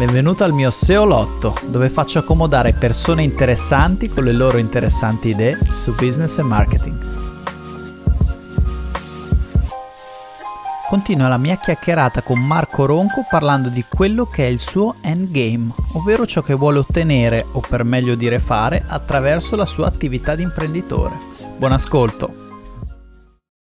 Benvenuto al mio SEO Lotto, dove faccio accomodare persone interessanti con le loro interessanti idee su business e marketing. Continua la mia chiacchierata con Marco Ronco parlando di quello che è il suo endgame, ovvero ciò che vuole ottenere, o per meglio dire fare, attraverso la sua attività di imprenditore. Buon ascolto!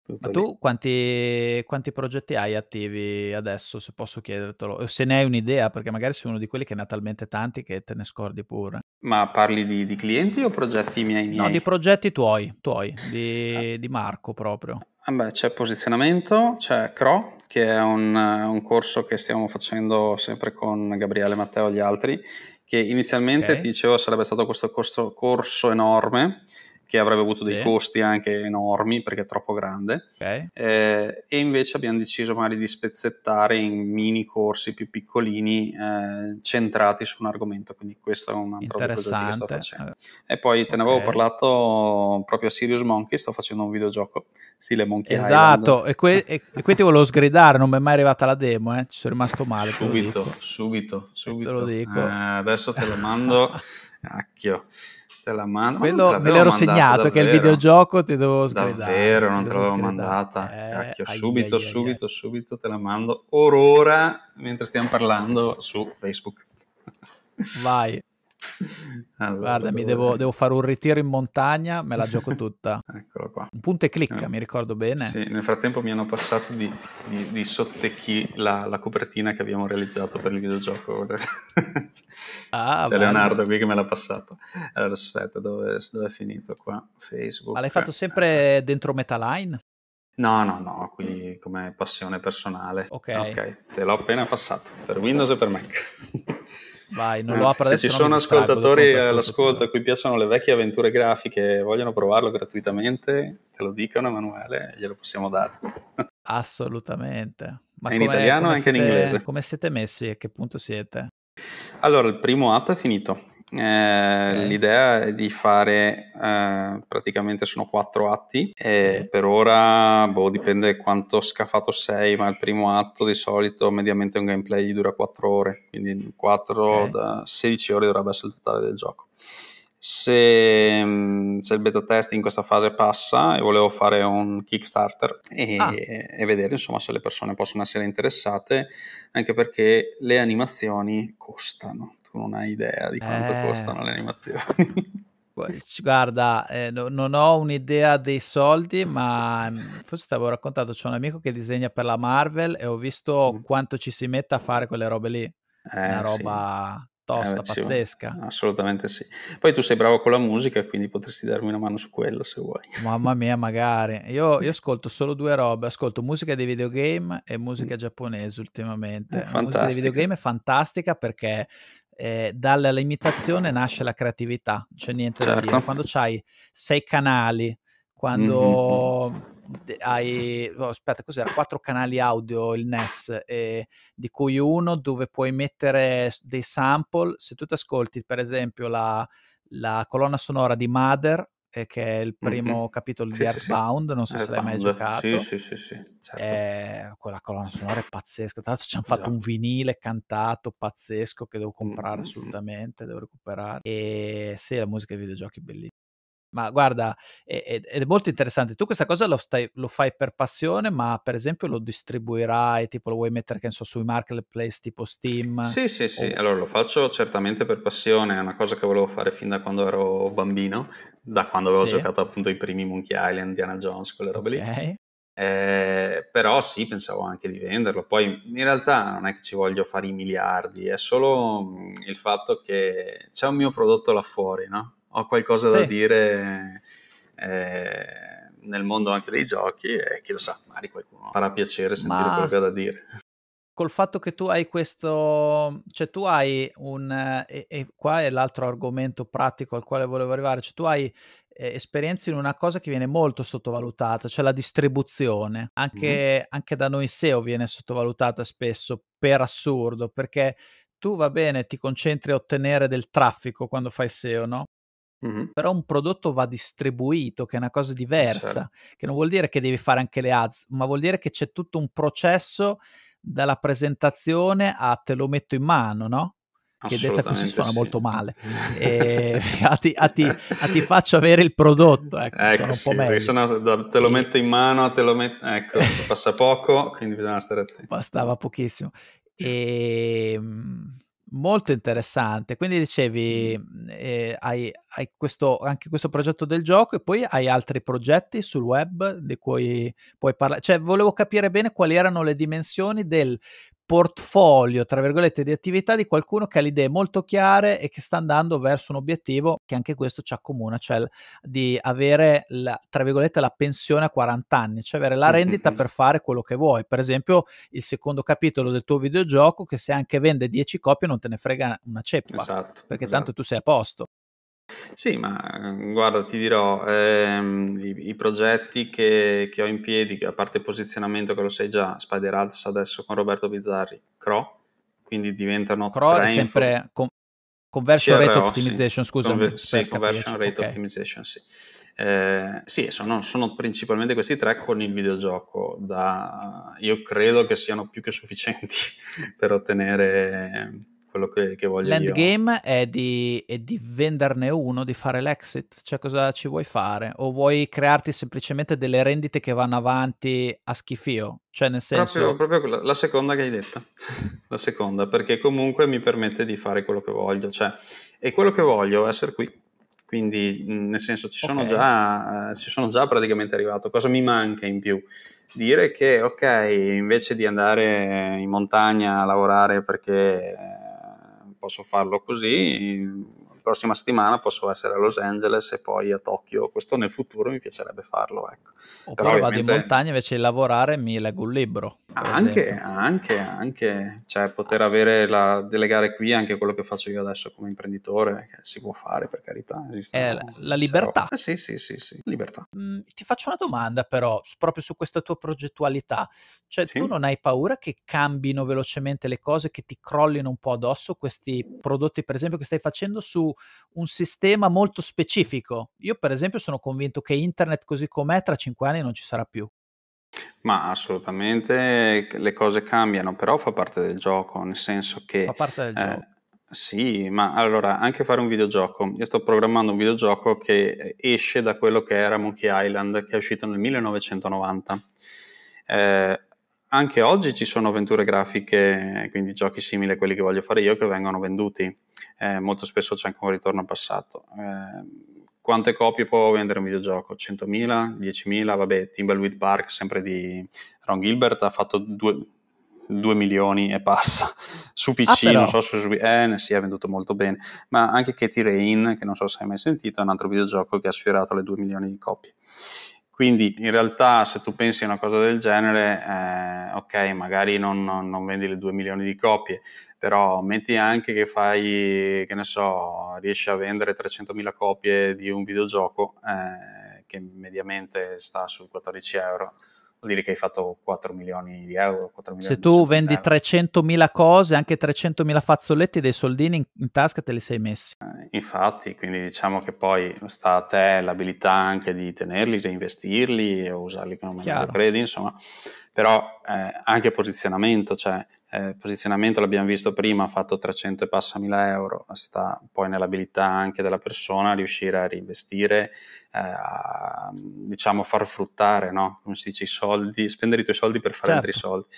Ma lì. tu quanti, quanti, progetti hai attivi adesso, se posso chiedertelo? O se ne hai un'idea, perché magari sei uno di quelli che ne ha talmente tanti che te ne scordi pure. Ma parli di, di clienti o progetti miei, miei? No, di progetti tuoi, tuoi ah. di, ah. di Marco proprio. Ah c'è posizionamento, c'è CRO, che è un, un, corso che stiamo facendo sempre con Gabriele, Matteo e gli altri, che inizialmente, okay. ti dicevo, sarebbe stato questo corso, corso enorme, che avrebbe avuto dei sì. costi anche enormi perché è troppo grande okay. eh, e invece abbiamo deciso magari di spezzettare in mini corsi più piccolini eh, centrati su un argomento quindi questo è un altro progetto che sto facendo ah. e poi te ne avevo parlato proprio a Sirius Monkey sto facendo un videogioco stile Monkey esatto. Island esatto e, e qui ti volevo sgridare non mi è mai arrivata la demo eh. ci sono rimasto male subito subito subito te lo eh, dico eh, adesso te lo mando cacchio te la mando. Quello me l'ero segnato davvero. che il videogioco ti devo scredare. Davvero, non te l'avevo mandata. Eh, Cacchio, aia, subito, aia, subito, aia. subito te la mando. Orora, mentre stiamo parlando su Facebook. Vai. Allora, Guarda, mi devo, devo, fare un ritiro in montagna, me la gioco tutta. Eccolo qua. Un punto e clicca, eh. mi ricordo bene. Sì, nel frattempo mi hanno passato di, di, di sottecchi la, la, copertina che abbiamo realizzato per il videogioco. ah, C'è bello. Leonardo qui che me l'ha passato. Allora, aspetta, dove, dove, è finito qua? Facebook. Ma l'hai fatto sempre eh. dentro Metaline? No, no, no, qui come passione personale. Ok. Ok, te l'ho appena passato, per Windows e per Mac. Vai, non lo apro adesso. Se ci sono ascoltatori all'ascolto a cui piacciono le vecchie avventure grafiche e vogliono provarlo gratuitamente, te lo dicono Emanuele, glielo possiamo dare. Assolutamente. Ma in italiano e anche siete, in inglese. Come siete messi? A che punto siete? Allora, il primo atto è finito, eh, okay. L'idea è di fare eh, praticamente sono quattro atti e okay. per ora boh, dipende quanto scafato sei, ma il primo atto di solito mediamente un gameplay dura 4 ore, quindi 4 okay. da 16 ore dovrebbe essere il totale del gioco. Se, mm, se, il beta test in questa fase passa e volevo fare un Kickstarter e, ah. e, vedere insomma se le persone possono essere interessate anche perché le animazioni costano tu non hai idea di quanto eh... costano le animazioni. Guarda, eh, no, non ho un'idea dei soldi, ma mm, forse ti avevo raccontato, c'è un amico che disegna per la Marvel e ho visto mm. quanto ci si mette a fare quelle robe lì. Eh, Una roba sì. tosta, eh, pazzesca. Sì. Assolutamente sì. Poi tu sei bravo con la musica, quindi potresti darmi una mano su quello se vuoi. Mamma mia, magari. Io, io ascolto solo due robe, ascolto musica di videogame e musica mm. giapponese ultimamente. La eh, musica di videogame è fantastica perché eh, dalla limitazione nasce la creatività, c'è niente certo. da dire. Certo. Quando hai sei canali, quando mm-hmm. hai, oh, aspetta, cos'era? Quattro canali audio il NES, eh, di cui uno dove puoi mettere dei sample. Se tu ti ascolti, per esempio, la, la colonna sonora di Mother, che è il primo mm-hmm. capitolo sì, di Earthbound, sì, non so Earthbound. se l'hai mai giocato. Sì, sì, sì, sì certo. quella eh, colonna sonora è pazzesca, tra l'altro ci hanno fatto un vinile cantato pazzesco che devo comprare mm-hmm. assolutamente, devo recuperare. E sì, la musica dei videogiochi è bellissima. Ma guarda, è, è, molto interessante. Tu questa cosa lo, stai, lo, fai per passione, ma per esempio lo distribuirai, tipo lo vuoi mettere che ne so, sui marketplace tipo Steam? Sì, sì, sì. Allora lo faccio certamente per passione, è una cosa che volevo fare fin da quando ero bambino, da quando avevo sì. giocato appunto i primi Monkey Island, Diana Jones, quelle robe okay. lì. Eh, però sì, pensavo anche di venderlo. Poi in realtà non è che ci voglio fare i miliardi, è solo mm, il fatto che c'è un mio prodotto là fuori, no? ho qualcosa sì. da dire eh, nel mondo anche dei giochi e chi lo sa, magari qualcuno farà piacere sentire Ma... quello che ha da dire. Col fatto che tu hai questo, cioè tu hai un, e, e qua è l'altro argomento pratico al quale volevo arrivare, cioè tu hai eh, esperienze in una cosa che viene molto sottovalutata, cioè la distribuzione. Anche, mm. anche, da noi SEO viene sottovalutata spesso per assurdo, perché tu va bene, ti concentri a ottenere del traffico quando fai SEO, no? Mm-hmm. Però un prodotto va distribuito, che è una cosa eh, diversa, certo. che non vuol dire che devi fare anche le ads, ma vuol dire che c'è tutto un processo dalla presentazione a te lo metto in mano, no? Che detta così suona sì. molto male. e, a, ti, a, ti, a, ti, faccio avere il prodotto, ecco, ecco sì, sono, te lo metto in mano, te lo metto, ecco, passa poco, quindi bisogna stare attenti. Bastava pochissimo. E ehm, Molto interessante, quindi dicevi mhmm, eh, hai, hai questo, anche questo progetto del gioco e poi hai altri progetti sul web di cui puoi parlare, cioè volevo capire bene quali erano le dimensioni del portfolio, tra virgolette, di attività di qualcuno che ha le idee molto chiare e che sta andando verso un obiettivo che anche questo ci accomuna, cioè di avere, la, tra virgolette, la pensione a 40 anni, cioè avere la rendita per fare quello che vuoi. Per esempio, il secondo capitolo del tuo videogioco che se anche vende 10 copie non te ne frega una ceppa, esatto, perché esatto. tanto tu sei a posto. Sì, ma ehm, guarda, ti dirò, ehm, i, i, progetti che, che, ho in piedi, a parte posizionamento che lo sai già, Spider Alts adesso con Roberto Bizzarri, CRO, quindi diventano CRO è sempre con, Conversion CRO, Rate Optimization, sì. scusa. Conver- sì, Conversion Rate okay. Optimization, sì. Eh, sì, sono, sono, principalmente questi tre con il videogioco. Da, io credo che siano più che sufficienti per ottenere ehm, quello che, che voglio L'endgame è di, è di, venderne uno, di fare l'exit, cioè cosa ci vuoi fare? O vuoi crearti semplicemente delle rendite che vanno avanti a schifio? Cioè nel senso... Proprio, proprio la, la seconda che hai detto, la seconda, perché comunque mi permette di fare quello che voglio, cioè, e quello che voglio è essere qui. Quindi, nel senso, ci sono, okay. già, eh, ci sono già praticamente arrivato. Cosa mi manca in più? dire che ok, invece di andare in montagna a lavorare perché eh, posso farlo così, prossima settimana posso essere a Los Angeles e poi a Tokyo. Questo nel futuro mi piacerebbe farlo. Ecco. Oppure Però, ovviamente... vado in montagna invece di lavorare mi leggo un libro. Anche, anche, anche, cioè poter avere la, delegare qui anche quello che faccio io adesso come imprenditore, che si può fare per carità. Esiste eh, la, la libertà. Eh, sì, sì, sì, sì, libertà. Mm, ti faccio una domanda però, proprio su questa tua progettualità. Cioè sì. tu non hai paura che cambino velocemente le cose, che ti crollino un po' addosso questi prodotti, per esempio, che stai facendo su un sistema molto specifico. Io per esempio sono convinto che internet così com'è tra cinque anni non ci sarà più. Ma assolutamente le cose cambiano, però fa parte del gioco, nel senso che... Fa parte del eh, gioco. Sì, ma allora anche fare un videogioco. Io sto programmando un videogioco che eh, esce da quello che era Monkey Island, che è uscito nel 1990. Eh, anche oggi ci sono avventure grafiche, quindi giochi simili a quelli che voglio fare io, che vengono venduti eh, molto spesso c'è anche un ritorno al passato. Eh, quante copie può vendere un videogioco? 100.000? 10.000? Vabbè, Timbalweed Park, sempre di Ron Gilbert, ha fatto 2, milioni e passa. Su PC, ah, non so se su... Eh, si è venduto molto bene. Ma anche Katie Rain, che non so se hai mai sentito, è un altro videogioco che ha sfiorato le 2 milioni di copie. Quindi in realtà se tu pensi a una cosa del genere, eh, ok, magari non, non, non, vendi le 2 milioni di copie, però metti anche che fai, che ne so, riesci a vendere 300.000 copie di un videogioco eh, che mediamente sta su 14 euro vuol dire che hai fatto 4 milioni di euro. Milioni Se tu vendi 300 mila cose, anche 300 mila fazzoletti, dei soldini in, in, tasca te li sei messi. Eh, infatti, quindi diciamo che poi sta a te l'abilità anche di tenerli, reinvestirli o usarli come meglio credi, insomma. Però eh, anche posizionamento, cioè eh, posizionamento l'abbiamo visto prima, ha fatto 300 e passa mila euro, sta poi nell'abilità anche della persona a riuscire a reinvestire, eh, a diciamo far fruttare, no? come si dice, i soldi, spendere i tuoi soldi per fare certo. altri soldi.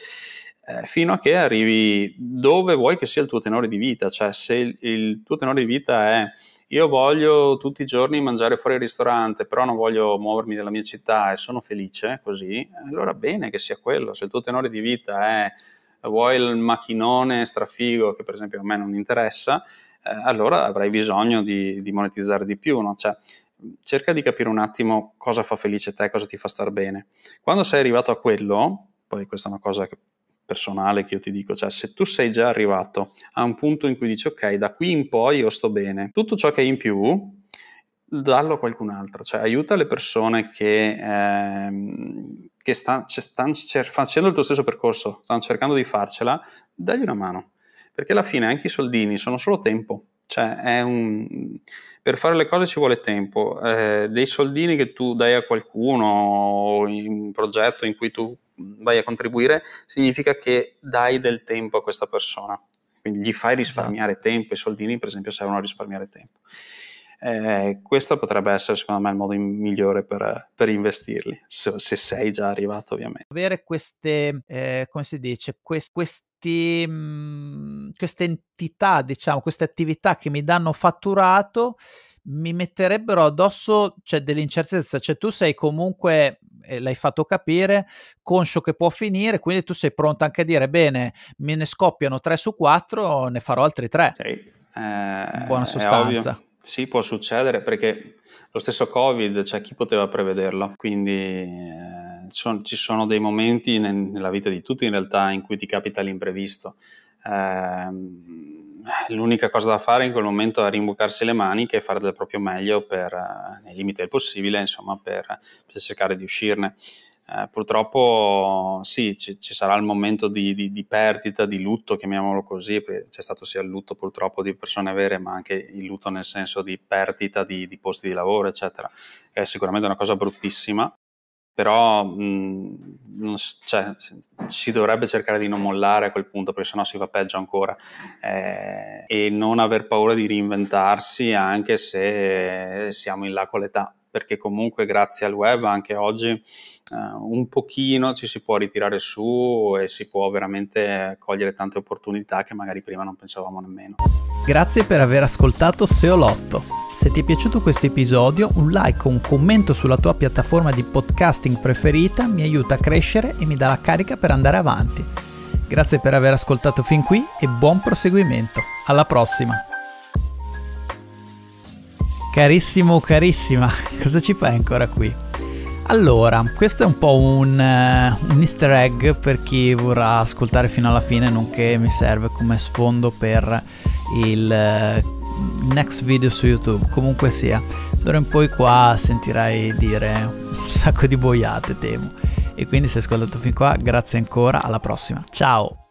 Eh, fino a che arrivi dove vuoi che sia il tuo tenore di vita, cioè se il, il tuo tenore di vita è io voglio tutti i giorni mangiare fuori al ristorante, però non voglio muovermi nella mia città e sono felice così, allora bene che sia quello. Se il tuo tenore di vita è vuoi il macchinone strafigo che per esempio a me non interessa, eh, allora avrai bisogno di, di monetizzare di più, no? cioè, cerca di capire un attimo cosa fa felice te, cosa ti fa star bene. Quando sei arrivato a quello, poi questa è una cosa personale che io ti dico, cioè se tu sei già arrivato a un punto in cui dici ok, da qui in poi io sto bene, tutto ciò che è in più dallo a qualcun altro, cioè aiuta le persone che, ehm, che cioè stanno cer- facendo il tuo stesso percorso, stanno cercando di farcela, dagli una mano, perché alla fine anche i soldini sono solo tempo, cioè un... per fare le cose ci vuole tempo, eh, dei soldini che tu dai a qualcuno, in un progetto in cui tu vai a contribuire, significa che dai del tempo a questa persona, quindi gli fai esatto. risparmiare tempo, i soldini per esempio servono a risparmiare tempo. Eh, questo potrebbe essere secondo me il modo migliore per, per investirli, se, se, sei già arrivato ovviamente. Avere queste, eh, come si dice, quest, questi, mh, mm, queste entità, diciamo, queste attività che mi danno fatturato mi metterebbero addosso cioè, dell'incertezza, cioè tu sei comunque eh, l'hai fatto capire, conscio che può finire, quindi tu sei pronto anche a dire bene, me ne scoppiano 3 su 4, ne farò altri 3. Okay. Eh, Buona sostanza. Sì, può succedere perché lo stesso Covid, cioè chi poteva prevederlo? Quindi eh, ci sono dei momenti nel, nella vita di tutti in realtà in cui ti capita l'imprevisto. Eh, l'unica cosa da fare in quel momento è rimboccarsi le maniche e fare del proprio meglio per, eh, nei limiti del possibile, insomma, per, per cercare di uscirne eh, purtroppo sì, ci, ci, sarà il momento di, di, di, perdita, di lutto, chiamiamolo così, perché c'è stato sia il lutto purtroppo di persone vere, ma anche il lutto nel senso di perdita di, di posti di lavoro, eccetera. È sicuramente una cosa bruttissima, però mh, cioè, si dovrebbe cercare di non mollare a quel punto perché sennò si fa peggio ancora eh, e non aver paura di reinventarsi anche se siamo in là con l'età perché comunque grazie al web anche oggi uh, un pochino ci si può ritirare su e si può veramente cogliere tante opportunità che magari prima non pensavamo nemmeno. Grazie per aver ascoltato Seolotto. Se ti è piaciuto questo episodio, un like o un commento sulla tua piattaforma di podcasting preferita mi aiuta a crescere e mi dà la carica per andare avanti. Grazie per aver ascoltato fin qui e buon proseguimento. Alla prossima! Carissimo, carissima, cosa ci fai ancora qui? Allora, questo è un po' un, uh, un, easter egg per chi vorrà ascoltare fino alla fine, nonché mi serve come sfondo per il uh, next video su YouTube. Comunque sia, d'ora in poi qua sentirai dire un sacco di boiate, temo. E quindi se hai ascoltato fin qua, grazie ancora, alla prossima. Ciao!